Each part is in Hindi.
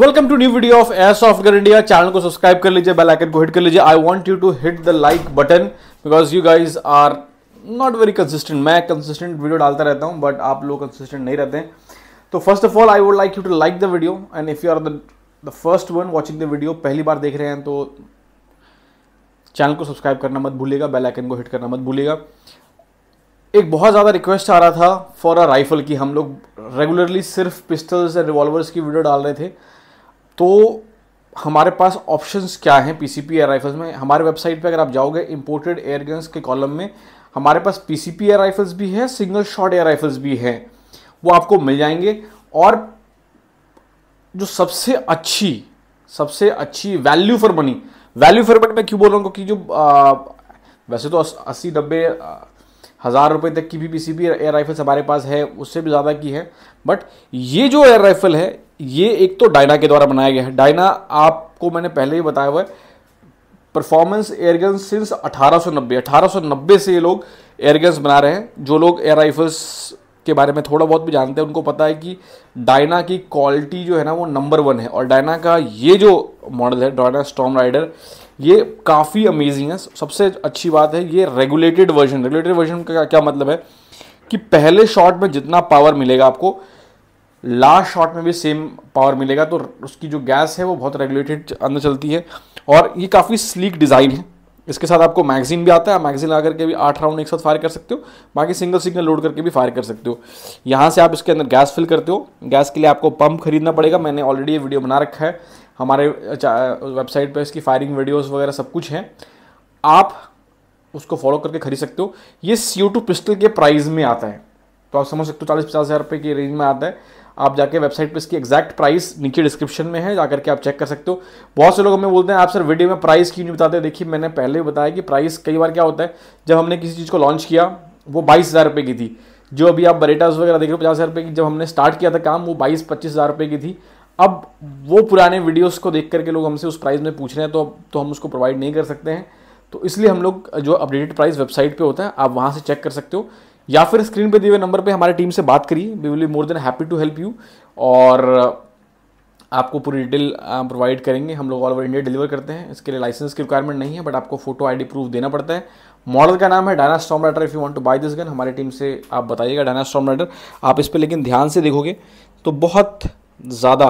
welcome to new video of air software India channel को सब्सक्राइब कर लीजिए बेल आइकन को हिट कर लीजिए I want you to hit the like button because you guys are not very consistent मैं कंसिस्टेंट वीडियो डालता रहता हूं बट आप लोग कंसिस्टेंट नहीं रहते हैं तो first of all I would like you to like the video and if you are the first one watching the video पहली बार देख रहे हैं तो चैनल को सब्सक्राइब करना मत भूलिएगा बेल आइकन को हिट करना मत भूलिएगा एक बहुत ज़्यादा रिक्वेस्ट आ रहा था फॉर अ राइफल की हम लोग रेगुलरली सिर्फ पिस्टल्स एंड रिवॉल्वर्स की वीडियो डाल रहे थे तो हमारे पास ऑप्शंस क्या हैं पीसीपी एयर राइफल्स में हमारे वेबसाइट पे अगर आप जाओगे इम्पोर्टेड एयर गन्स के कॉलम में हमारे पास पीसीपी एयर राइफल्स भी है सिंगल शॉट एयर राइफल्स भी हैं वो आपको मिल जाएंगे और जो सबसे अच्छी सबसे अच्छी value for money value for money मैं क्यों बोल रहा हूँ क्योंकि जो आ, वैसे तो अस्सी नब्बे हज़ार रुपये तक की भी P C P air rifles हमारे पास है उससे भी ज़्यादा की है बट ये जो एयर राइफल है ये एक तो डायना के द्वारा बनाया गया है डायना आपको मैंने पहले ही बताया हुआ है परफॉर्मेंस एयरगन सिंस 1890 1890 से ये लोग एयरगन्स बना रहे हैं जो लोग एयर राइफल्स के बारे में थोड़ा बहुत भी जानते हैं उनको पता है कि डायना की क्वालिटी जो है ना वो नंबर वन है और डायना का ये जो मॉडल है डायना स्टॉम राइडर ये काफ़ी अमेजिंग है सबसे अच्छी बात है ये रेगुलेटेड वर्जन रेगुलेटेड वर्जन का क्या मतलब है कि पहले शॉट में जितना पावर मिलेगा आपको लास्ट शॉट में भी सेम पावर मिलेगा तो उसकी जो गैस है वो बहुत रेगुलेटेड अंदर चलती है और ये काफ़ी स्लीक डिज़ाइन है इसके साथ आपको मैगजीन भी आता है आप मैगजीन लगा करके भी आठ राउंड एक साथ फायर कर सकते हो बाकी सिंगल सिंगल लोड करके भी फायर कर सकते हो यहाँ से आप इसके अंदर गैस फिल करते हो गैस के लिए आपको पंप खरीदना पड़ेगा मैंने ऑलरेडी ये वीडियो बना रखा है हमारे वेबसाइट पर इसकी फायरिंग वीडियोज़ वगैरह सब कुछ है आप उसको फॉलो करके खरीद सकते हो ये सी पिस्टल के प्राइस में आता है तो आप समझ सकते हो चालीस पचास हज़ार रुपये की रेंज में आता है आप जाके वेबसाइट पे इसकी एग्जैक्ट प्राइस नीचे डिस्क्रिप्शन में है जाकर के आप चेक कर सकते हो बहुत से लोग हमें बोलते हैं आप सर वीडियो में प्राइस क्यों नहीं बताते देखिए मैंने पहले भी बताया कि प्राइस कई बार क्या होता है जब हमने किसी चीज़ को लॉन्च किया वो बाईस हज़ार रुपये की थी जो अभी आप बरेटाज वगैरह देख रहे हो पचास हज़ार रुपये की जब हमने स्टार्ट किया था काम वो बाईस पच्चीस हज़ार रुपये की थी अब वो पुराने वीडियोस को देख करके लोग हमसे उस प्राइस में पूछ रहे हैं तो तो हम उसको प्रोवाइड नहीं कर सकते हैं तो इसलिए हम लोग जो अपडेटेड प्राइस वेबसाइट पे होता है आप वहाँ से चेक कर सकते हो या फिर स्क्रीन पे दिए हुए नंबर पे हमारी टीम से बात करिए we will be more than happy to help you और uh, आपको पूरी डिटेल प्रोवाइड uh, करेंगे हम लोग ऑल ओवर इंडिया डिलीवर करते हैं इसके लिए लाइसेंस की रिक्वायरमेंट नहीं है बट आपको फोटो आईडी प्रूफ देना पड़ता है मॉडल का नाम है Diana Stormrider if you want to buy this gun हमारी टीम से आप बताइएगा डायना स्टॉम राइटर आप इस पर लेकिन ध्यान से देखोगे तो बहुत ज़्यादा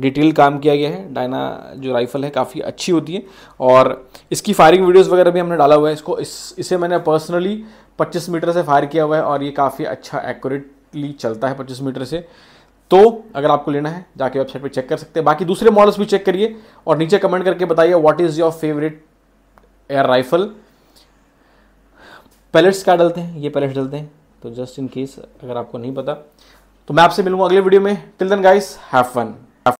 डिटेल काम किया गया है डायना जो राइफल है काफ़ी अच्छी होती है और इसकी फायरिंग वीडियोस वगैरह भी हमने डाला हुआ है इसको इस इसे मैंने पर्सनली 25 मीटर से फायर किया हुआ है और ये काफ़ी अच्छा एक्यूरेटली चलता है 25 मीटर से तो अगर आपको लेना है जाके वेबसाइट पर चेक कर सकते हैं बाकी दूसरे मॉडल्स भी चेक करिए और नीचे कमेंट करके बताइए what is your favourite air rifle pellets क्या डलते हैं ये पैलेट्स डलते हैं तो जस्ट इन केस अगर आपको नहीं पता तो मैं आपसे मिलूंगा अगले वीडियो में till then guys have fun